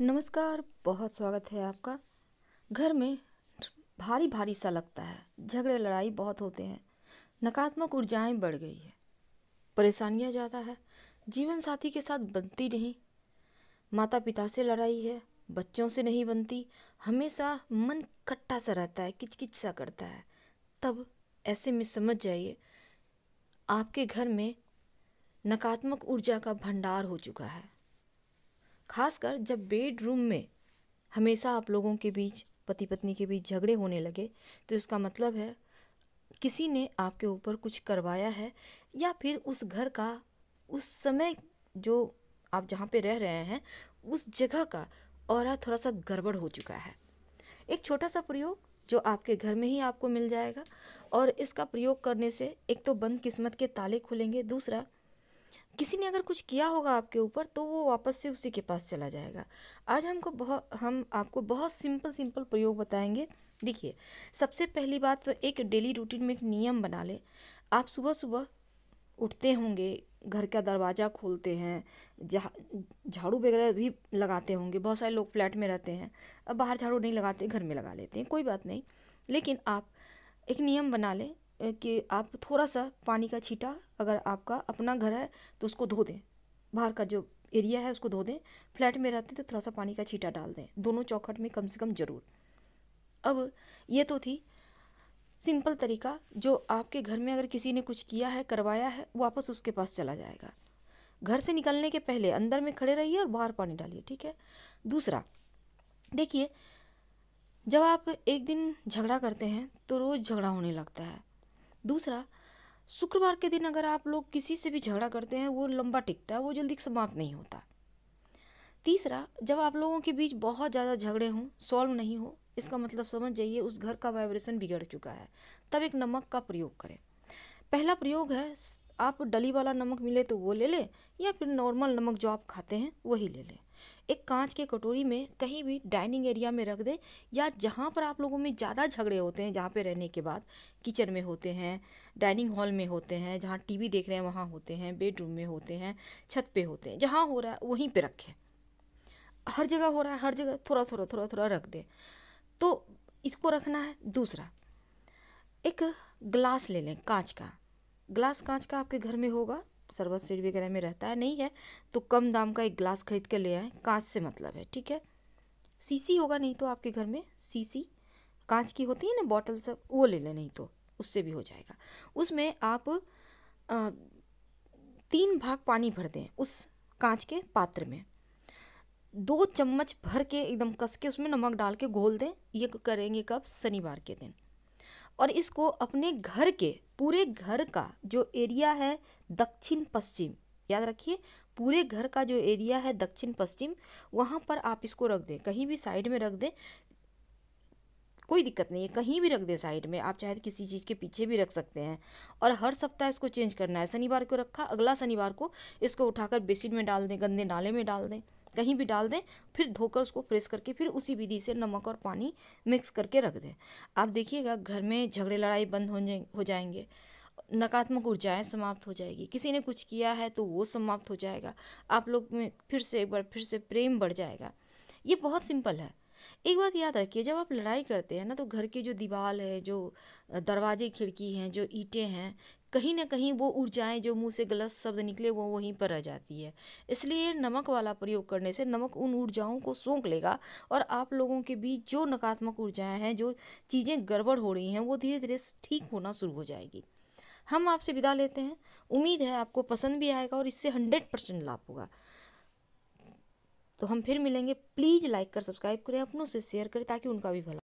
नमस्कार बहुत स्वागत है आपका घर में भारी भारी सा लगता है झगड़े लड़ाई बहुत होते हैं नकारात्मक ऊर्जाएं बढ़ गई है परेशानियां ज़्यादा है जीवन साथी के साथ बनती नहीं माता पिता से लड़ाई है बच्चों से नहीं बनती हमेशा मन कट्टा सा रहता है किचकिच सा करता है तब ऐसे में समझ जाइए आपके घर में नकारात्मक ऊर्जा का भंडार हो चुका है खासकर जब बेडरूम में हमेशा आप लोगों के बीच पति पत्नी के बीच झगड़े होने लगे तो इसका मतलब है किसी ने आपके ऊपर कुछ करवाया है या फिर उस घर का उस समय जो आप जहाँ पे रह रहे हैं उस जगह का और थोड़ा सा गड़बड़ हो चुका है एक छोटा सा प्रयोग जो आपके घर में ही आपको मिल जाएगा और इसका प्रयोग करने से एक तो बंद किस्मत के ताले खुलेंगे दूसरा किसी ने अगर कुछ किया होगा आपके ऊपर तो वो वापस से उसी के पास चला जाएगा आज हमको बहुत हम आपको बहुत सिंपल सिंपल प्रयोग बताएंगे देखिए सबसे पहली बात तो एक डेली रूटीन में एक नियम बना लें आप सुबह सुबह उठते होंगे घर का दरवाज़ा खोलते हैं झाड़ू वगैरह भी लगाते होंगे बहुत सारे लोग फ्लैट में रहते हैं अब बाहर झाड़ू नहीं लगाते घर में लगा लेते हैं कोई बात नहीं लेकिन आप एक नियम बना लें कि आप थोड़ा सा पानी का छींटा अगर आपका अपना घर है तो उसको धो दें बाहर का जो एरिया है उसको धो दें फ्लैट में रहते हैं तो थोड़ा सा पानी का छीटा डाल दें दोनों चौखट में कम से कम ज़रूर अब ये तो थी सिंपल तरीका जो आपके घर में अगर किसी ने कुछ किया है करवाया है वापस उसके पास चला जाएगा घर से निकलने के पहले अंदर में खड़े रहिए और बाहर पानी डालिए ठीक है दूसरा देखिए जब आप एक दिन झगड़ा करते हैं तो रोज़ झगड़ा होने लगता है दूसरा शुक्रवार के दिन अगर आप लोग किसी से भी झगड़ा करते हैं वो लंबा टिकता है वो जल्दी समाप्त नहीं होता तीसरा जब आप लोगों के बीच बहुत ज़्यादा झगड़े हों सॉल्व नहीं हो इसका मतलब समझ जाइए उस घर का वाइब्रेशन बिगड़ चुका है तब एक नमक का प्रयोग करें पहला प्रयोग है आप डली वाला नमक मिले तो वो ले लें या फिर नॉर्मल नमक जो आप खाते हैं वही ले लें एक कांच के कटोरी में कहीं भी डाइनिंग एरिया में रख दें या जहाँ पर आप लोगों में ज़्यादा झगड़े होते हैं जहाँ पे रहने के बाद किचन में होते हैं डाइनिंग हॉल में होते हैं जहाँ टीवी देख रहे हैं वहाँ होते हैं बेडरूम में होते हैं छत पे होते हैं जहाँ हो रहा है वहीं पर रखें हर जगह हो रहा है हर जगह थोड़ा थोड़ा थोड़ा थोड़ा रख दें तो इसको रखना है दूसरा एक ग्लास ले लें कांच का ग्लास कांच का आपके घर में होगा सर्वर स्टेट वगैरह में रहता है नहीं है तो कम दाम का एक ग्लास खरीद के ले आए कांच से मतलब है ठीक है सीसी होगा नहीं तो आपके घर में सीसी कांच की होती है ना बॉटल सब वो ले लें नहीं तो उससे भी हो जाएगा उसमें आप आ, तीन भाग पानी भर दें उस कांच के पात्र में दो चम्मच भर के एकदम कस के उसमें नमक डाल के घोल दें ये करेंगे कब शनिवार के दिन और इसको अपने घर के पूरे घर का जो एरिया है दक्षिण पश्चिम याद रखिए पूरे घर का जो एरिया है दक्षिण पश्चिम वहाँ पर आप इसको रख दें कहीं भी साइड में रख दें कोई दिक्कत नहीं है कहीं भी रख दें साइड में आप चाहे तो किसी चीज़ के पीछे भी रख सकते हैं और हर सप्ताह इसको चेंज करना है शनिवार को रखा अगला शनिवार को इसको उठाकर बेसिन में डाल दें गंदे नाले में डाल दें कहीं भी डाल दें फिर धोकर उसको प्रेस करके फिर उसी विधि से नमक और पानी मिक्स करके रख दें आप देखिएगा घर में झगड़े लड़ाई बंद हो जाए हो जाएंगे नकारात्मक ऊर्जाएं समाप्त हो जाएगी किसी ने कुछ किया है तो वो समाप्त हो जाएगा आप लोग में फिर से एक बार फिर से प्रेम बढ़ जाएगा ये बहुत सिंपल है एक बात याद रखिए जब आप लड़ाई करते हैं ना तो घर की जो दीवार है जो दरवाजे खिड़की हैं जो ईंटें हैं कहीं ना कहीं वो ऊर्जाएं जो मुंह से गलत शब्द निकले वो वहीं पर रह जाती है इसलिए नमक वाला प्रयोग करने से नमक उन ऊर्जाओं को सोख लेगा और आप लोगों के बीच जो नकारात्मक ऊर्जाएं हैं जो चीज़ें गड़बड़ हो रही हैं वो धीरे धीरे ठीक होना शुरू हो जाएगी हम आपसे विदा लेते हैं उम्मीद है आपको पसंद भी आएगा और इससे हंड्रेड परसेंट लाभ होगा तो हम फिर मिलेंगे प्लीज़ लाइक कर सब्सक्राइब करें अपनों से शेयर करें ताकि उनका भी भला